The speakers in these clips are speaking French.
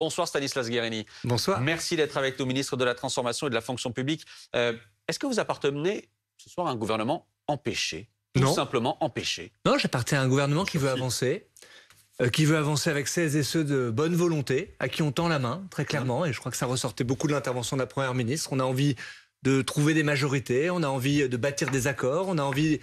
Bonsoir Stanislas Guérini. Bonsoir. Merci d'être avec nous, ministre de la Transformation et de la Fonction publique. Euh, est-ce que vous appartenez ce soir à un gouvernement empêché Tout simplement empêché Non, j'appartiens à un gouvernement qui veut avancer, euh, qui veut avancer avec celles et ceux de bonne volonté, à qui on tend la main, très clairement. Et je crois que ça ressortait beaucoup de l'intervention de la Première ministre. On a envie de trouver des majorités, on a envie de bâtir des accords, on a envie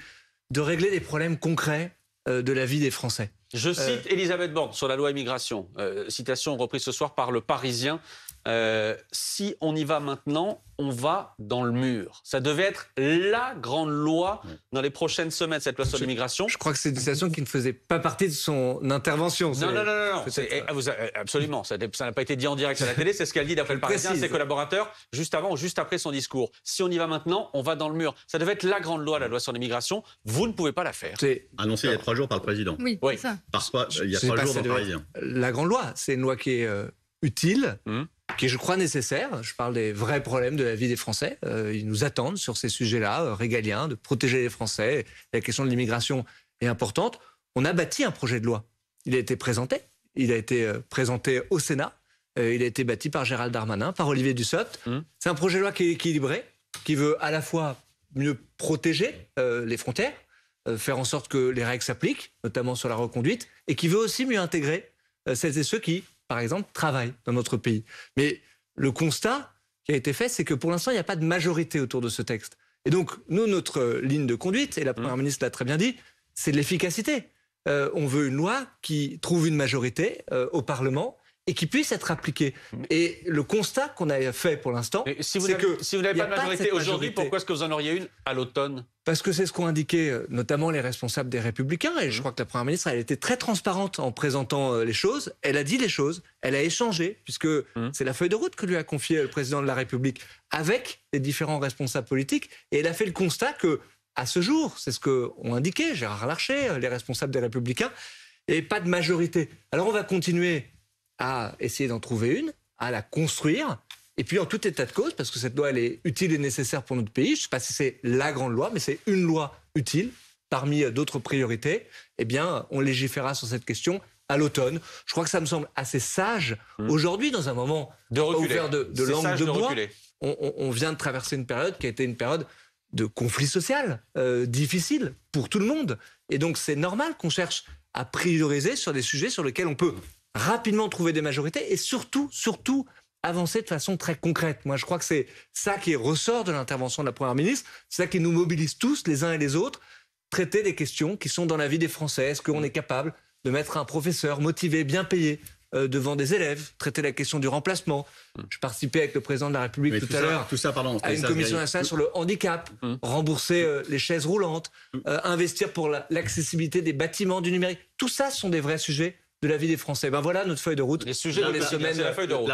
de régler des problèmes concrets euh, de la vie des Français. Je euh, cite Elisabeth Borne sur la loi immigration, euh, citation reprise ce soir par le Parisien. Euh, si on y va maintenant, on va dans le mur. Ça devait être la grande loi dans les prochaines semaines, cette loi sur l'immigration. Je crois que c'est une situation qui ne faisait pas partie de son intervention. Non, non, non, non, eh, euh, absolument, ça n'a pas été dit en direct à la télé, c'est ce qu'elle dit d'après le Parisien, ses collaborateurs, juste avant ou juste après son discours. Si on y va maintenant, on va dans le mur. Ça devait être la grande loi, la loi sur l'immigration. Vous ne pouvez pas la faire. C'est annoncé il y a trois jours par le président. Oui, c'est ça. il y a trois jours dans le Parisien. La grande loi, c'est une loi qui est euh, utile, hmm qui est, je crois, nécessaire. Je parle des vrais problèmes de la vie des Français. Euh, ils nous attendent sur ces sujets-là, euh, régalien, de protéger les Français. La question de l'immigration est importante. On a bâti un projet de loi. Il a été présenté. Il a été euh, présenté au Sénat. il a été bâti par Gérald Darmanin, par Olivier Dussopt. Mmh. C'est un projet de loi qui est équilibré, qui veut à la fois mieux protéger les frontières, faire en sorte que les règles s'appliquent, notamment sur la reconduite, et qui veut aussi mieux intégrer celles et ceux qui par exemple, travaille dans notre pays. Mais le constat qui a été fait, c'est que pour l'instant, il n'y a pas de majorité autour de ce texte. Et donc, nous, notre ligne de conduite, et la Première mmh. ministre l'a très bien dit, c'est de l'efficacité. Euh, on veut une loi qui trouve une majorité euh, au Parlement et qui puisse être appliquée. Mm. Et le constat qu'on a fait pour l'instant, si c'est que si vous n'avez pas de majorité aujourd'hui, pourquoi est-ce que vous en auriez une à l'automne parce que c'est ce qu'ont indiqué euh, notamment les responsables des Républicains. Et je mm. crois que la Première ministre, elle était très transparente en présentant euh, les choses. Elle a dit les choses. Elle a échangé, puisque mm. c'est la feuille de route que lui a confiée euh, le président de la République avec les différents responsables politiques. Et elle a fait le constat que, à ce jour, c'est ce qu'ont indiqué Gérard Larcher, les responsables des Républicains, et pas de majorité. Alors on va continuer à essayer d'en trouver une, à la construire, et puis en tout état de cause, parce que cette loi, elle est utile et nécessaire pour notre pays, je ne sais pas si c'est la grande loi, mais c'est une loi utile parmi euh, d'autres priorités, eh bien, on légiférera sur cette question à l'automne. Je crois que ça me semble assez sage hmm. aujourd'hui, dans un moment de reculer. de, de de, On, vient de traverser une période qui a été une période de conflit social euh, difficile pour tout le monde. Et donc, c'est normal qu'on cherche à prioriser sur des sujets sur lesquels on peut rapidement trouver des majorités et surtout, surtout, avancer de façon très concrète. Moi, je crois que c'est ça qui ressort de l'intervention de la Première ministre, c'est ça qui nous mobilise tous, les uns et les autres, traiter des questions qui sont dans la vie des Français. Est-ce qu'on est capable de mettre un professeur motivé, bien payé euh, devant des élèves, traiter la question du remplacement. Mm. Je participais avec le président de la République tout, à l'heure à une commission nationale sur le handicap, mm. rembourser euh, les chaises roulantes, mm. euh, investir pour l'accessibilité des bâtiments du numérique. Tout ça sont des vrais sujets de la vie des Français. Ben voilà notre feuille de route. Les sujets plupart des,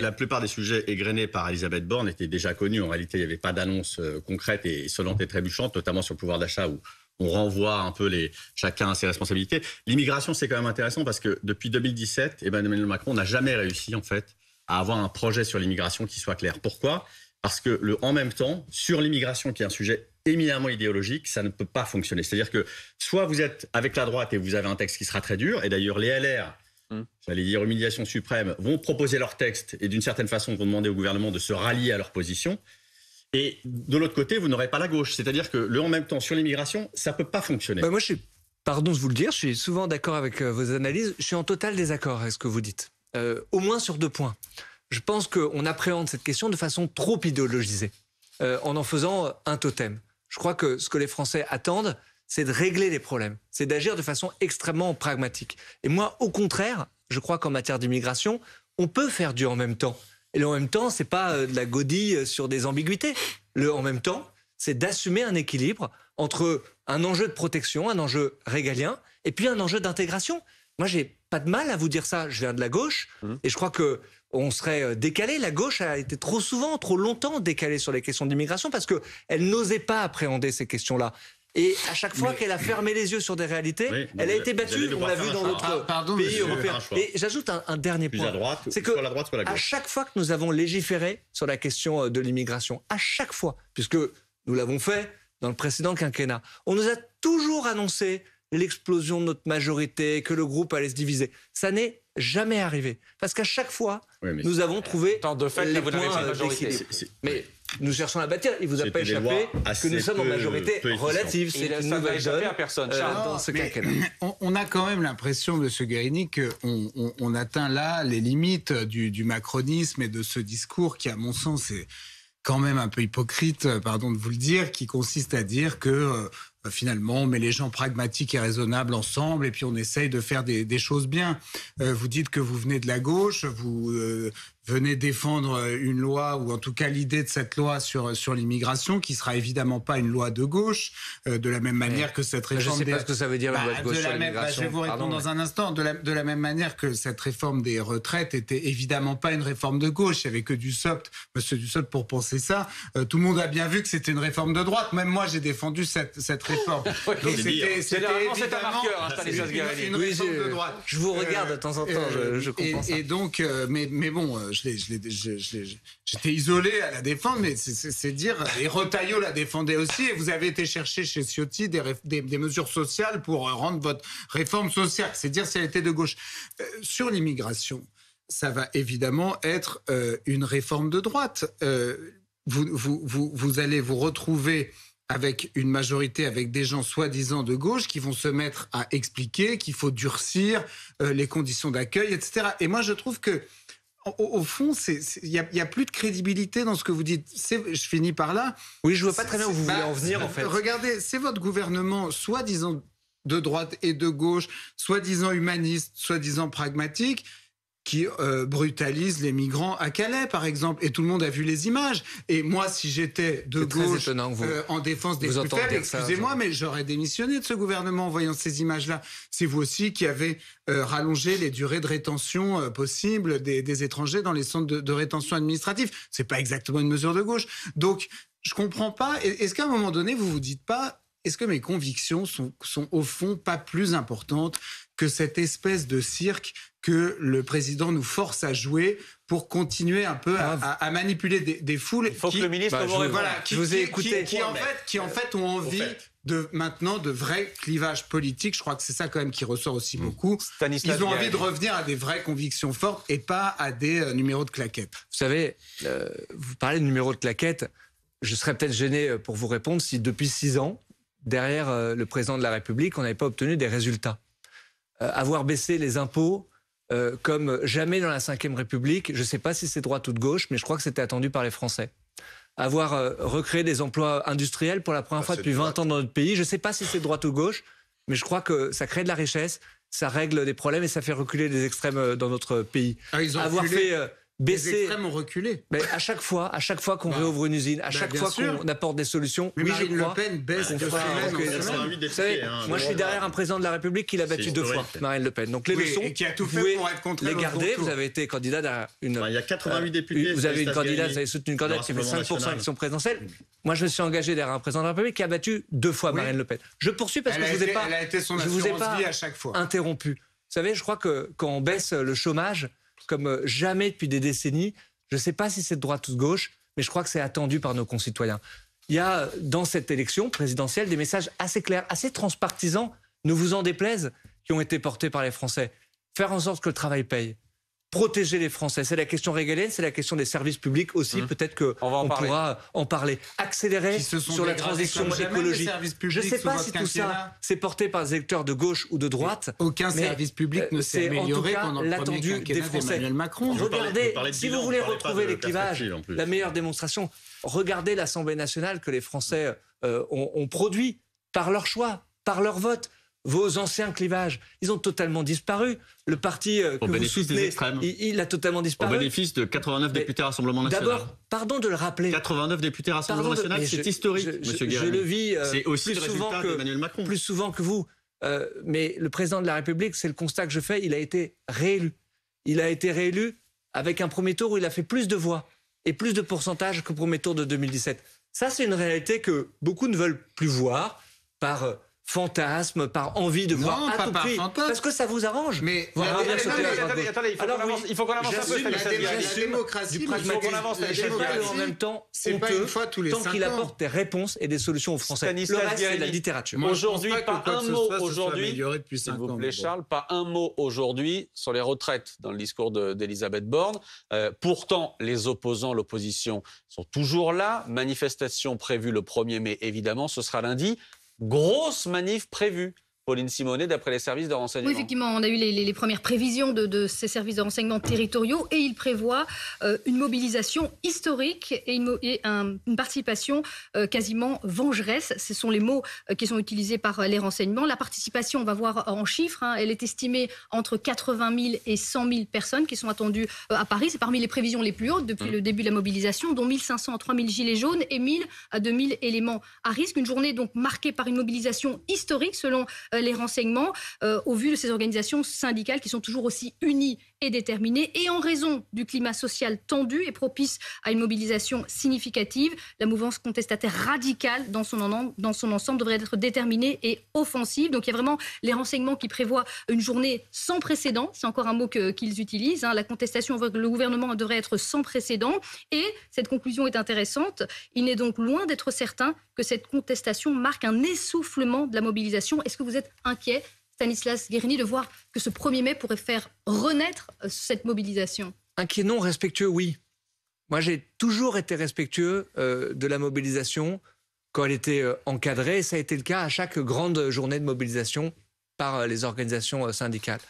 la, plupart des, sujets égrenés par Elisabeth Borne étaient déjà connus. En réalité, il n'y avait pas d'annonce euh, concrète et solente et trébuchante, notamment sur le pouvoir d'achat où on renvoie un peu les, chacun à ses responsabilités. L'immigration, c'est quand même intéressant parce que depuis 2017, Emmanuel Macron n'a jamais réussi, en fait, à avoir un projet sur l'immigration qui soit clair. Pourquoi Parce que le, en même temps, sur l'immigration, qui est un sujet éminemment idéologique, ça ne peut pas fonctionner. C'est-à-dire que soit vous êtes avec la droite et vous avez un texte qui sera très dur, et d'ailleurs les LR, hum. j'allais dire humiliation suprême, vont proposer leur texte et d'une certaine façon vont demander au gouvernement de se rallier à leur position. Et de l'autre côté, vous n'aurez pas la gauche. C'est-à-dire que le en même temps sur l'immigration, ça ne peut pas fonctionner. Bah, moi, je pardon de vous le dire, je suis souvent d'accord avec euh, vos analyses. Je suis en total désaccord avec ce que vous dites. Euh, au moins sur deux points. Je pense qu'on appréhende cette question de façon trop idéologisée, euh, en en faisant un totem. Je crois que ce que les Français attendent, c'est de régler les problèmes, c'est d'agir de façon extrêmement pragmatique. Et moi, au contraire, je crois qu'en matière d'immigration, on peut faire du en même temps. Et le en même temps, c'est pas euh, de la godille euh, sur des ambiguïtés. Le en même temps, c'est d'assumer un équilibre entre un enjeu de protection, un enjeu régalien, et puis un enjeu d'intégration. Moi, j'ai pas de mal à vous dire ça. Je viens de la gauche, mmh. et je crois que on serait euh, décalé. La gauche a été trop souvent, trop longtemps décalée sur les questions d'immigration parce qu'elle n'osait pas appréhender ces questions-là. Et à chaque fois qu'elle a fermé les yeux sur des réalités, elle a été battue. On l'a vu dans d'autres ah, pays européens. Et j'ajoute un, dernier point. C'est que à chaque fois que nous avons légiféré sur la question euh, de l'immigration, à chaque fois, puisque nous l'avons fait dans le précédent quinquennat, on nous a toujours annoncé l'explosion de notre majorité, que le groupe allait se diviser. Ça n'est jamais arrivé. Parce qu'à chaque fois, nous avons trouvé tant de fait, les vous points pas Mais nous cherchons à bâtir. Il vous a pas échappé que nous sommes en majorité relative. C'est une nouvelle échapper à personne. Euh, on, a quand même l'impression, M. Guérini, qu'on on, atteint là les limites du, du, macronisme et de ce discours qui, à mon sens, est quand même un peu hypocrite, euh, pardon de vous le dire, qui consiste à dire que euh, euh, finalement, on met les gens pragmatiques et raisonnables ensemble et puis on essaye de faire des, choses bien. Euh, vous dites que vous venez de la gauche, vous euh, venait défendre euh, une loi, ou en tout cas l'idée de cette loi sur, euh, sur l'immigration, qui sera évidemment pas une loi de gauche, euh, de la même manière que cette réforme... Je sais pas ce que ça veut dire une bah, loi de gauche sur bah, l'immigration. je vais vous répondre dans un instant. De la, de la, même manière que cette réforme des retraites était évidemment pas une réforme de gauche, il n'y avait que du sopt, monsieur Dussopt, pour penser ça. tout le monde a bien vu que c'était une réforme de droite. Même moi, j'ai défendu cette, cette réforme. Donc c'était évidemment hein, une, une, réforme de droite. Je vous regarde de temps en temps, je, comprends et, Et donc, mais, mais bon j'étais isolé à la défendre, mais c'est dire. Et Retailleau la défendait aussi. Et vous avez été chercher chez Ciotti des, mesures sociales pour euh, rendre votre réforme sociale. C'est dire si elle était de gauche. Euh, sur l'immigration, ça va évidemment être euh, une réforme de droite. vous, vous, allez vous retrouver avec une majorité, avec des gens soi-disant de gauche qui vont se mettre à expliquer qu'il faut durcir les conditions d'accueil, etc. Et moi, je trouve que au, fond, il n'y a, plus de crédibilité dans ce que vous dites. Je finis par là. Oui, je vois pas très bien où vous voulez en bah, venir, en fait. Regardez, c'est votre gouvernement, soi-disant de droite et de gauche, soi-disant humaniste, soi-disant pragmatique, qui euh, brutalisent brutalise les migrants à Calais, par exemple. Et tout le monde a vu les images. Et moi, si j'étais de gauche euh, en défense des plus faibles, excusez-moi, mais j'aurais démissionné de ce gouvernement en voyant ces images-là. C'est vous aussi qui avez euh, rallongé les durées de rétention possibles des, étrangers dans les centres de, rétention administrative. C'est pas exactement une mesure de gauche. Donc, je comprends pas. Est-ce qu'à un moment donné, vous vous dites pas, est-ce que mes convictions sont, sont au fond pas plus importantes que cette espèce de cirque que le président nous force à jouer pour continuer un peu à, manipuler des, foules. Il faut qui, que le ministre bah, vous qui, en, fait, qui en fait ont envie de maintenant de vrais clivages politiques. Je crois que c'est ça quand même qui ressort aussi mm. beaucoup. Ils ont envie de revenir à des vraies convictions fortes et pas à des euh, numéros de claquettes. Vous savez, euh, vous parlez de numéros de claquettes. Je serais peut-être gêné euh, pour vous répondre si depuis six ans, derrière euh, le président de la République, on n'avait pas obtenu des résultats. Euh, avoir baissé les impôts euh, comme jamais dans la Ve République, je ne sais pas si c'est droite ou de gauche, mais je crois que c'était attendu par les Français avoir recréé des emplois industriels pour la première bah, fois depuis 20 ans dans notre pays. Je ne sais pas si c'est droite ou gauche, mais je crois que ça crée de la richesse, ça règle des problèmes et ça fait reculer les extrêmes dans notre pays. Ah, ils avoir fait baisser. Les ont reculé. Mais à chaque fois, à chaque fois qu'on bah. réouvre une usine, à bah, chaque fois qu'on apporte des solutions, oui, Marine Le Pen baisse deux fois, Vous savez, hein. moi, je suis derrière un président de la République qui l'a battu deux fois, Marine Le Pen. Donc les leçons, et qui a tout fait pour être contre les garder. Vous avez été candidat à une. il y a 88 euh, députés. Vous avez une candidate, vous avez soutenu une candidate qui fait 5% qui sont présidentielles. Moi, je me suis engagé derrière un président de la République qui a battu deux fois Marine Le Pen. Je poursuis parce que je vous ai pas. Elle a été à chaque fois. Interrompu. Vous savez, je crois que quand on baisse le chômage, comme euh, jamais depuis des décennies. Je ne sais pas si c'est de droite ou de gauche, mais je crois que c'est attendu par nos concitoyens. Il y a dans cette élection présidentielle des messages assez clairs, assez transpartisans, ne vous en déplaise, qui ont été portés par les Français. Faire en sorte que le travail paye, protéger les Français. C'est la question régalienne, c'est la question des services publics aussi. Mmh. Peut-être qu'on on, pourra en parler. Accélérer sur la transition écologique. Je ne sais pas si tout ça c'est porté par des électeurs de gauche ou de droite. aucun service public ne euh, s'est amélioré pendant l'attendu des Français. Macron. Regardez, si vous voulez retrouver les clivages, la meilleure démonstration, regardez l'Assemblée nationale que les Français euh, ont, ont produit par leur choix, par leur vote vos anciens clivages, ils ont totalement disparu. Le parti euh, que vous soutenez, il, il, a totalement disparu. Au bénéfice de 89 députés Rassemblement National. D'abord, pardon de le rappeler. 89 députés Rassemblement National, c'est historique, je, Guérin. Je le vis euh, c'est aussi plus souvent que Macron. Plus souvent que vous. Euh, mais le président de la République, c'est le constat que je fais, il a été réélu. Il a été réélu avec un premier tour où il a fait plus de voix et plus de pourcentage que premier tour de 2017. Ça, c'est une réalité que beaucoup ne veulent plus voir par fantasme, par envie de voir pas à tout prix. Parce que ça vous arrange. Mais attendez, attendez, il faut qu'on avance, un peu. La, démocratie, il faut qu'on avance. La en même temps, c'est pas une fois tous les tant qu'il apporte des réponses et des solutions aux Français. Le reste, c'est la littérature. Aujourd'hui, pas un mot aujourd'hui. S'il vous plaît, Charles, pas un mot aujourd'hui sur les retraites dans le discours d'Elisabeth Borne. Euh, pourtant, les opposants, l'opposition sont toujours là. Manifestation prévue le 1er mai, évidemment, ce sera lundi. Grosse manif prévue Pauline Simonet, d'après les services de renseignement. Oui, effectivement, on a eu les, premières prévisions de, ces services de renseignement territoriaux et ils prévoient euh, une mobilisation historique et une, participation euh, quasiment vengeresse. Ce sont les mots euh, qui sont utilisés par les renseignements. La participation, on va voir en chiffres, hein, elle est estimée entre 80 000 et 100 000 personnes qui sont attendues à Paris. C'est parmi les prévisions les plus hautes depuis mm. le début de la mobilisation, dont 1 500 à 3 000 gilets jaunes et 1 000 à 2 000 éléments à risque. Une journée donc marquée par une mobilisation historique selon euh, les renseignements, euh, au vu de ces organisations syndicales qui sont toujours aussi unies déterminée et en raison du climat social tendu et propice à une mobilisation significative, la mouvance contestataire radicale dans son, ensemble devrait être déterminée et offensive. Donc il y a vraiment les renseignements qui prévoient une journée sans précédent, c'est encore un mot qu'ils utilisent, hein. la contestation que le gouvernement devrait être sans précédent et cette conclusion est intéressante, il n'est donc loin d'être certain que cette contestation marque un essoufflement de la mobilisation. Est-ce que vous êtes inquiet Stanislas Guérini, de voir que ce 1er mai pourrait faire renaître euh, cette mobilisation Un non respectueux, oui. Moi, j'ai toujours été respectueux euh, de la mobilisation quand elle était euh, encadrée. Ça a été le cas à chaque grande journée de mobilisation par les organisations syndicales.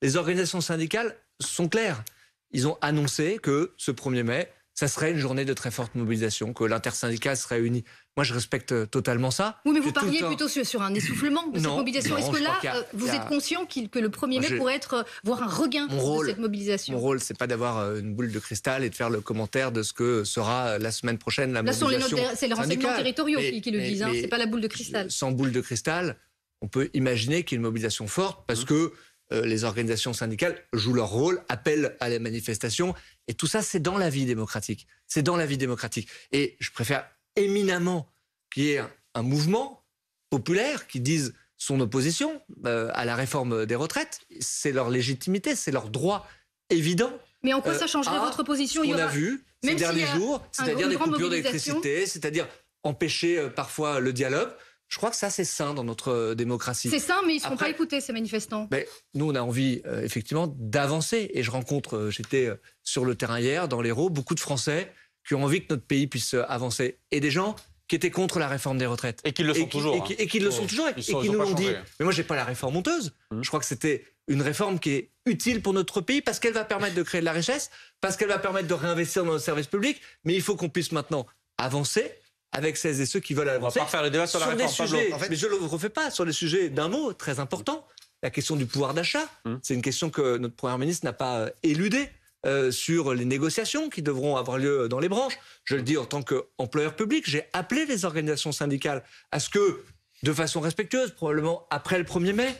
Les organisations syndicales sont claires. Ils ont annoncé que ce 1er mai, ça serait une journée de très forte mobilisation, que l'intersyndicat se réunit. Moi, je respecte euh, totalement ça. Oui, mais vous parliez plutôt sur, un essoufflement de cette mobilisation. Est-ce que là, euh, vous êtes conscient que le 1er mai pourrait être euh, voir un regain de cette mobilisation Mon rôle, c'est pas d'avoir une boule de cristal et de faire le commentaire de ce que sera la semaine prochaine la mobilisation. Là, c'est les renseignements territoriaux qui, le disent. Hein, c'est pas la boule de cristal. Sans boule de cristal, on peut imaginer qu'il y ait une mobilisation forte parce mmh. que euh, les organisations syndicales jouent leur rôle, appellent à la manifestations. Et tout ça, c'est dans la vie démocratique. C'est dans la vie démocratique. Et je préfère éminemment qu'il y ait un mouvement populaire qui dise son opposition euh, à la réforme des retraites. C'est leur légitimité, c'est leur droit évident. Mais en quoi ça euh, changerait votre position ce On a vu Même ces derniers jours, c'est-à-dire des coupures d'électricité, c'est-à-dire empêcher parfois le dialogue. Je crois que ça, c'est sain dans notre euh, démocratie. C'est sain, mais ils ne seront pas écoutés, ces manifestants. Mais ben, nous, on a envie, euh, effectivement, d'avancer. Et je rencontre, euh, j'étais sur le terrain hier, dans l'Hérault, beaucoup de Français qui ont envie que notre pays puisse avancer. Et des gens qui étaient contre la réforme des retraites. Et qui le hein. sont toujours. et, qui, le sont toujours. Et, qui nous l'ont dit. Mais moi, je n'ai pas la réforme honteuse. Mmh. Je crois que c'était une réforme qui est utile pour notre pays parce qu'elle va permettre de créer de la richesse, parce qu'elle va permettre de réinvestir dans nos services publics. Mais il faut qu'on puisse maintenant avancer avec celles et ceux qui veulent avancer. On va faire le débat sur, la réforme, des sujets, mais je le refais pas sur les sujets d'un mot très important. La question du pouvoir d'achat, hmm. c'est une question que notre Premier ministre n'a pas euh, éludée. Euh, sur les négociations qui devront avoir lieu dans les branches. Je le dis en tant qu'employeur public, j'ai appelé les organisations syndicales à ce que, de façon respectueuse, probablement après le 1er mai,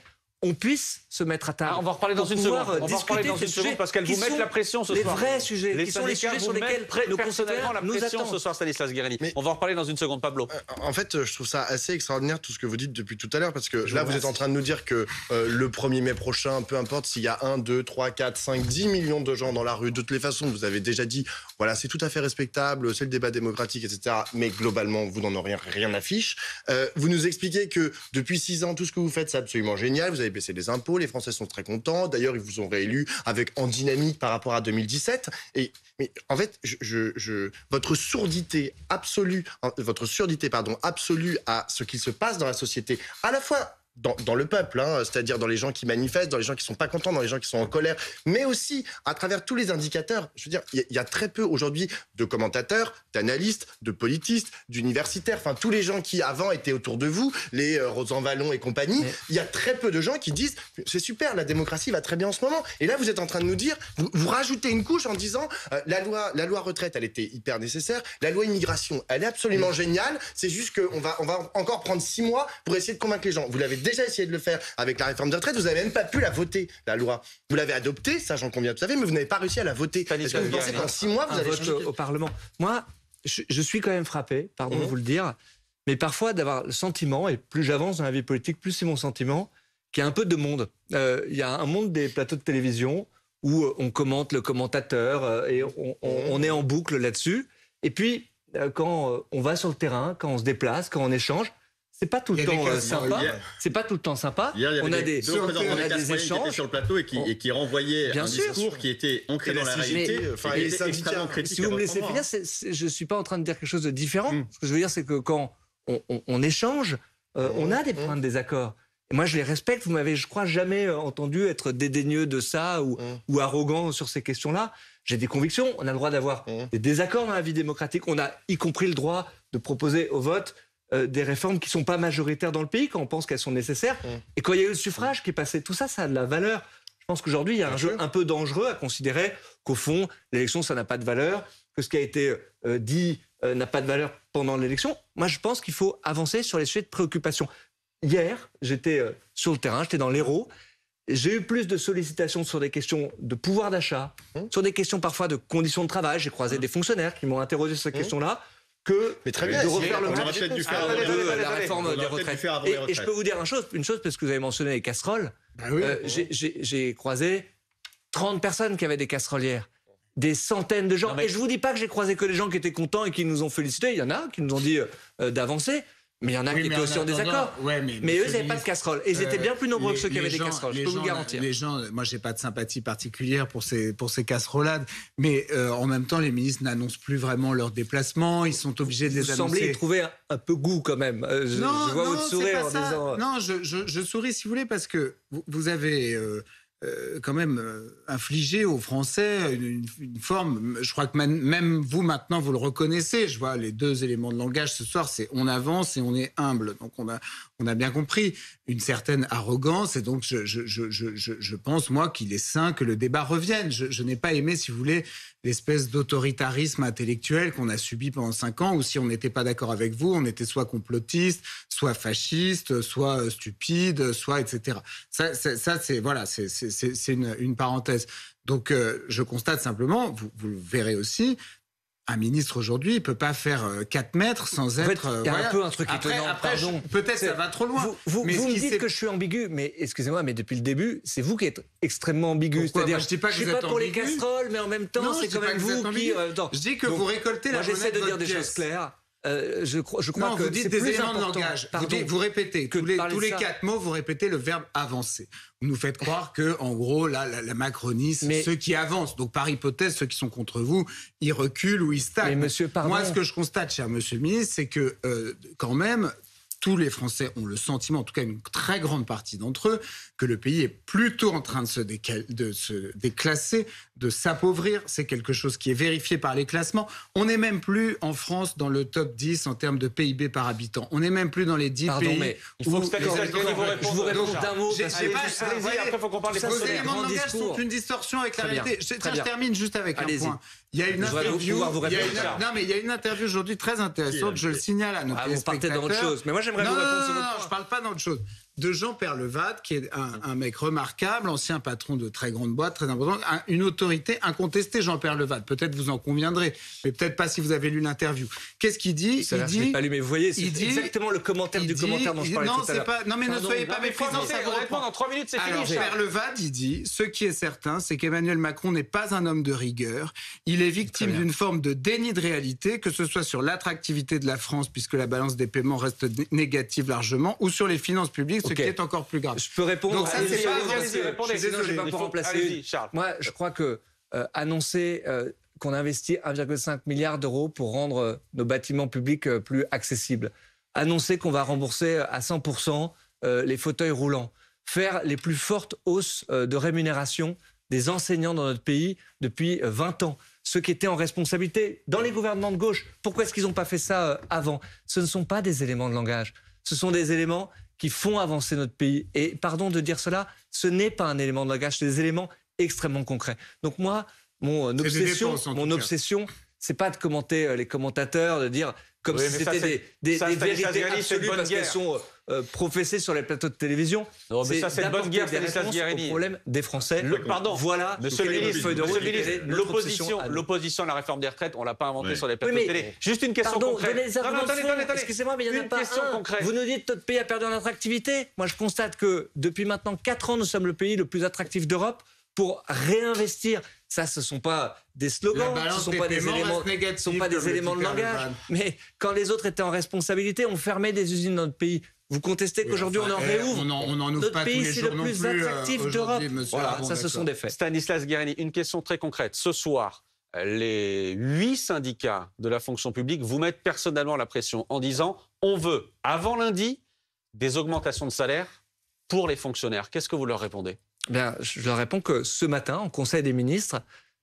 on puisse se mettre à table. Ah, on va reparler dans une seconde. On va euh, reparler dans une seconde parce qu'elles vous mettent la pression ce soir. Les vrais sujets, qui sont les sujets sur lesquels nous personnellement la pression ce soir, Stanislas Guérini. on va en reparler dans une seconde, Pablo. Euh, en fait, je trouve ça assez extraordinaire tout ce que vous dites depuis tout à l'heure parce que là, vous êtes en train de nous dire que euh, le 1er mai prochain, peu importe s'il y a 1, 2, 3, 4, 5, 10 millions de gens dans la rue, de toutes les façons, vous avez déjà dit, voilà, c'est tout à fait respectable, c'est le débat démocratique, etc. Mais globalement, vous n'en aurez rien, à fiche. vous nous expliquez que depuis 6 ans, tout ce que vous faites, c'est absolument génial. Vous avez baisser les impôts, les Français sont très contents. D'ailleurs, ils vous ont réélu avec en dynamique par rapport à 2017. Et mais en fait, votre sourdité absolue, hein, votre surdité pardon absolue à ce qu'il se passe dans la société, à la fois dans, le peuple, hein, c'est-à-dire dans les gens qui manifestent, dans les gens qui sont pas contents, dans les gens qui sont en colère, mais aussi à travers tous les indicateurs. Je veux dire, il y, a très peu aujourd'hui de commentateurs, d'analystes, de politistes, d'universitaires, enfin tous les gens qui avant étaient autour de vous, les euh, rose en Vallon et compagnie. Il y a très peu de gens qui disent c'est super, la démocratie va très bien en ce moment. Et là, vous êtes en train de nous dire, vous, rajoutez une couche en disant euh, la loi, la loi retraite, elle était hyper nécessaire, la loi immigration, elle est absolument géniale. C'est juste qu'on va, on va encore prendre six mois pour essayer de convaincre les gens. Vous l'avez déjà essayé de le faire avec la réforme des retraites. Vous n'avez même pas pu la voter, la loi. Vous l'avez adoptée, ça j'en conviens vous savez, mais vous n'avez pas réussi à la voter. Est-ce que vous pensez qu'en six mois, vous allez changer... au Parlement Moi, je, suis quand même frappé, pardon de mhm. vous le dire, mais parfois d'avoir le sentiment, et plus j'avance dans la vie politique, plus c'est mon sentiment, qu'il y a un peu de monde. Euh, il y a un monde des plateaux de télévision où euh, on commente le commentateur euh, et on est en boucle là-dessus. Et puis, quand on va sur le terrain, quand on se déplace, quand on échange, euh, euh, c'est pas tout le temps sympa. C'est pas tout le temps sympa. on a des, deux on a des échanges sur le plateau et qui, oh. renvoyaient Bien un discours qui était ancré dans la réalité. si vous me laissez finir, je hein. je suis pas en train de dire quelque chose de différent. Mm. Ce que je veux dire, c'est que quand on, échange, euh, on a des points de désaccord. moi, je les respecte. Vous m'avez, je crois, jamais entendu être dédaigneux de ça ou, mm. ou arrogant sur ces questions-là. J'ai des convictions. On a le droit d'avoir mm. des désaccords dans la vie démocratique. On a y compris le droit de proposer au vote euh, des réformes qui ne sont pas majoritaires dans le pays quand on pense qu'elles sont nécessaires. Mmh. Et quand il y a eu le suffrage qui est tout ça, ça a de la valeur. Je pense qu'aujourd'hui, il y a un jeu un peu dangereux à considérer qu'au fond, l'élection, ça n'a pas de valeur, que ce qui a été euh, dit euh, n'a pas de valeur pendant l'élection. Moi, je pense qu'il faut avancer sur les sujets de préoccupation. Hier, j'étais sur le terrain, j'étais dans l'Hérault. J'ai eu plus de sollicitations sur des questions de pouvoir d'achat, mmh. sur des questions parfois de conditions de travail. J'ai croisé mmh. des fonctionnaires qui m'ont interrogé sur ces questions-là que mais très bien, de refaire le du la réforme des retraites. Et, je peux vous dire une chose, parce que vous avez mentionné les casseroles. Bah euh, j'ai croisé 30 personnes qui avaient des casserolières des centaines de gens. Et je vous dis pas que j'ai croisé que les gens qui étaient contents et qui nous ont félicités. Il y en a qui nous ont dit euh, euh, d'avancer. Mais il y en a qui étaient aussi en désaccord. mais, eux, ils n'avaient pas de casserole. Et ils étaient bien euh, plus nombreux que ceux qui avaient des casseroles, je peux vous garantir. Les gens, moi, j'ai pas de sympathie particulière pour ces, pour ces casserolades. Mais euh, en même temps, les ministres n'annoncent plus vraiment leurs déplacements. Ils sont obligés de les vous annoncer. Vous semblez trouver un, peu goût quand même. Euh, je, non, je, vois non, votre sourire en ça. disant. Non, je, souris si vous voulez parce que vous, avez. Euh, quand même euh, infligé infliger aux Français une, forme. Je crois que même vous maintenant vous le reconnaissez. Je vois les deux éléments de langage ce soir, c'est on avance et on est humble. Donc on a on a bien compris une certaine arrogance et donc je, je, je, je pense moi qu'il est sain que le débat revienne. Je, n'ai pas aimé, si vous voulez, l'espèce d'autoritarisme intellectuel qu'on a subi pendant cinq ans où si on n'était pas d'accord avec vous, on était soit complotiste, soit fasciste, soit euh, stupide, soit etc. ça, ça c'est voilà, c'est c'est une, parenthèse. Donc, euh, je constate simplement, vous, le verrez aussi, un ministre aujourd'hui, il peut pas faire 4 euh, mètres sans être. Euh, un peu un truc étonnant, Peut-être ça va trop loin. Vous, me dites que je suis ambigu, mais excusez-moi, mais depuis le début, c'est vous qui êtes extrêmement ambigu. C'est-à-dire, je ne suis pas, pour les casseroles, mais en même temps, c'est quand même vous, qui. je dis que vous récoltez la j'essaie de, de dire des choses claires. Euh, je, crois, je que vous dites des éléments de langage. vous, répétez tous les, tous les quatre mots, vous répétez le verbe avancer. Vous nous faites croire que, en gros, la, la ceux qui avancent. Donc, par hypothèse, ceux qui sont contre vous, ils reculent ou ils stagnent. monsieur, Moi, ce que je constate, cher Monsieur le Ministre, c'est que euh, quand même, tous les Français ont le sentiment, en tout cas une très grande partie d'entre eux, que le pays est plutôt en train de se, déclasser, de s'appauvrir. C'est quelque chose qui est vérifié par les classements. On n'est même plus en France dans le top 10 en termes de PIB par habitant. On n'est même plus dans les 10 Pardon, Mais il faut je vous réponds d'un mot. Parce sais pas, après, faut qu'on parle des Vos éléments de langage sont une distorsion avec la réalité. Je, termine juste avec un point. Il y a une interview. non, mais il y a une interview aujourd'hui très intéressante. Je le signale à nos ah, téléspectateurs. Vous partez dans autre chose. Mais moi, j'aimerais vous répondre. Non, non, non, non je ne parle pas d'autre chose de Jean Perlevade, qui est un, mec remarquable, ancien patron de très grande boîte, très important, une autorité incontestée, Jean Perlevade. Peut-être vous en conviendrez, mais peut-être pas si vous avez lu l'interview. Qu'est-ce qu'il dit Il dit, pas lu, mais vous voyez, c'est exactement le commentaire du commentaire dont je parlais tout à l'heure. Non, mais ne soyez pas en trois minutes, c'est fini. Jean il dit, ce qui est certain, c'est qu'Emmanuel Macron n'est pas un homme de rigueur. Il est victime d'une forme de déni de réalité, que ce soit sur l'attractivité de la France, puisque la balance des paiements reste négative largement, ou sur les finances publiques ce qui est encore plus grave. Je peux répondre. Donc ça, c'est pas Je pas pour remplacer Charles. Moi, je crois que euh, annoncer euh, qu'on investit 1,5 milliard d'euros pour rendre euh, nos bâtiments publics plus accessibles, annoncer qu'on va rembourser à 100% les fauteuils roulants, faire les plus fortes hausses de rémunération des enseignants dans notre pays depuis 20 ans ceux qui étaient en responsabilité dans les gouvernements de gauche. Pourquoi est-ce qu'ils n'ont pas fait ça avant Ce ne sont pas des éléments de langage. Ce sont des éléments qui font avancer notre pays. Et pardon de dire cela, ce n'est pas un élément de langage, c'est des éléments extrêmement concrets. Donc moi, mon obsession, mon obsession, c'est pas de commenter euh, les commentateurs, de dire comme si c'était des, des, vérités absolues parce qu'elles sont professés euh, professées sur les plateaux de télévision. Non, mais ça, c'est une des problème des Français. Le, pardon, voilà. Monsieur le ministre, l'opposition, l'opposition à la réforme des retraites, on ne l'a pas inventée sur les plateaux de télé. Juste une question pardon, concrète. Donnez non, attendez, Excusez-moi, mais il y en a pas un. Concrète. Vous nous dites que notre pays a perdu en attractivité. Moi, je constate que depuis maintenant 4 ans, nous sommes le pays le plus attractif d'Europe pour réinvestir. Ça, ce sont pas des slogans, ce sont pas des éléments, sont pas des éléments de langage. Mais quand les autres étaient en responsabilité, on fermait des usines dans notre pays. Vous contestez qu'aujourd'hui on en réouvre. On Notre pays, c'est le plus euh, attractif d'Europe. Voilà, ça, ce sont des faits. Stanislas Guérini, une question très concrète. Ce soir, les huit syndicats de la fonction publique vous mettent personnellement la pression en disant on veut, avant lundi, des augmentations de salaire pour les fonctionnaires. Qu'est-ce que vous leur répondez ben, je leur réponds que ce matin, en Conseil des ministres,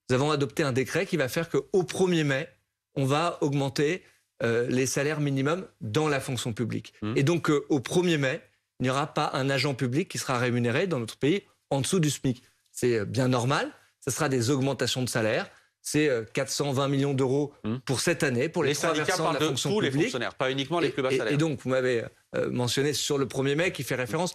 nous avons adopté un décret qui va faire qu'au 1er mai, on va augmenter euh, les salaires minimums dans la fonction publique. Mmh. Et donc, euh, au 1er mai, il n'y aura pas un agent public qui sera rémunéré dans notre pays en dessous du SMIC. C'est euh, bien normal, ce sera des augmentations de salaires, C'est 420 millions d'euros mmh. pour cette année, pour les, les syndicats de, la tous les fonctionnaires, pas uniquement les et, plus bas salaires. Et, donc, vous m'avez mentionné sur le 1er mai qui fait référence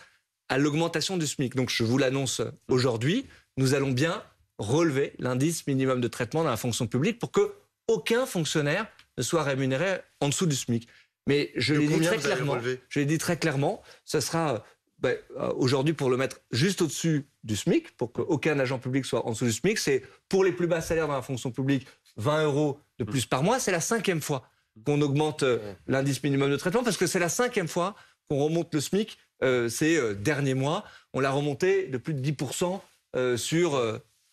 à l'augmentation du SMIC. Donc je vous l'annonce aujourd'hui, nous allons bien relever l'indice minimum de traitement dans la fonction publique pour que aucun fonctionnaire ne soit rémunéré en dessous du SMIC. Mais je l'ai dit très clairement. ce dit très clairement. sera ben, euh, aujourd'hui pour le mettre juste au-dessus du SMIC, pour qu'aucun agent public soit en dessous du SMIC. C'est pour les plus bas salaires dans la fonction publique, 20 euros de plus par mois. C'est la cinquième fois qu'on augmente euh, l'indice minimum de traitement parce que c'est la cinquième fois qu'on remonte le SMIC euh, ces euh, derniers mois. On l'a remonté de plus de 10% euh, sur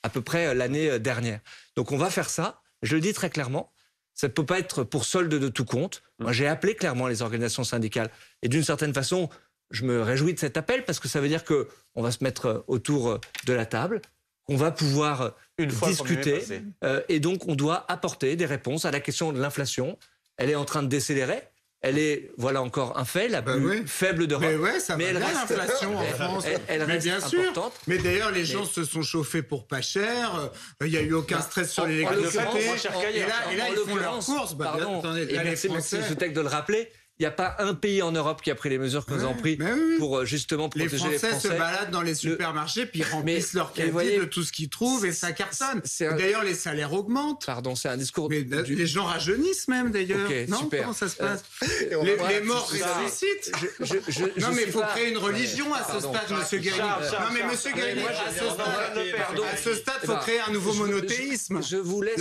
à peu près l'année dernière. Donc on va faire ça, je le dis très clairement. Ça ne peut pas être pour solde de tout compte. Mmh. Moi, j'ai appelé clairement les organisations syndicales. Et d'une certaine façon, je me réjouis de cet appel parce que ça veut dire que on va se mettre autour de la table, qu'on va pouvoir discuter. et donc, on doit apporter des réponses à la question de l'inflation. Elle est en train de décélérer elle est, voilà encore un fait, la bah plus faible d'Europe. Mais ouais, ça mais elle bien l'inflation en France. Elle, mais bien sûr. Importante. Mais d'ailleurs, les gens se sont chauffés pour pas cher. Euh, il n'y a eu aucun bah, stress en, sur l'électricité. Et là, et là ils font leurs courses. Bah, pardon, attendez, eh là, et de le rappeler n'y a pas un pays en Europe qui a pris les mesures que nous avons prises pour euh, justement protéger les Français. Les Français se baladent dans les supermarchés, puis remplissent leur caddie de tout ce qu'ils trouvent et ça cartonne. D'ailleurs, les salaires augmentent. Pardon, c'est un discours. les gens rajeunissent même d'ailleurs. non, Comment ça se passe euh, Les morts ressuscitent. Non, mais il faut créer une religion à ce stade, monsieur Guérini. Non, mais monsieur Guérini, à ce stade, il faut eh ben, créer un nouveau monothéisme. Je vous laisse.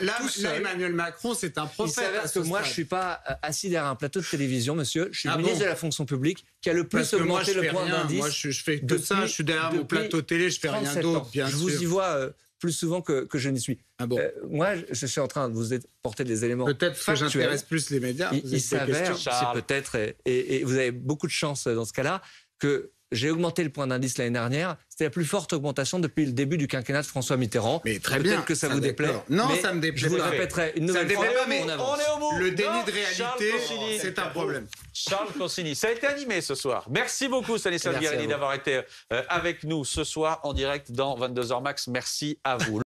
Là, Emmanuel Macron, c'est un prophète. parce que moi, je suis pas euh, assis derrière un plateau de télévision vision, monsieur. Je suis ah ministre de la fonction publique qui a le plus augmenté le point d'indice. Moi, je, fais de ça. Je suis derrière au plateau télé, je fais rien d'autre, bien je vous y vois euh, plus souvent que, que je n'y suis. Ah bon. Euh, moi, je, suis en train de vous porter des éléments. Peut-être que j'intéresse plus les médias. Il, s'avère, c'est peut-être, et, et vous avez beaucoup de chance dans ce cas-là, que j'ai augmenté le point d'indice l'année dernière. C'était la plus forte augmentation depuis le début du quinquennat de François Mitterrand. Mais très bien. que ça, vous déplaît. Non, ça me déplaît. Je vous le répéterai une nouvelle ça fois. Pas, mais est au Le déni de réalité, c'est un problème. Charles Consigny, ça a été animé ce soir. Merci beaucoup, Stanislas Guérini, d'avoir été euh, avec nous ce soir en direct dans 22h Max. Merci à vous.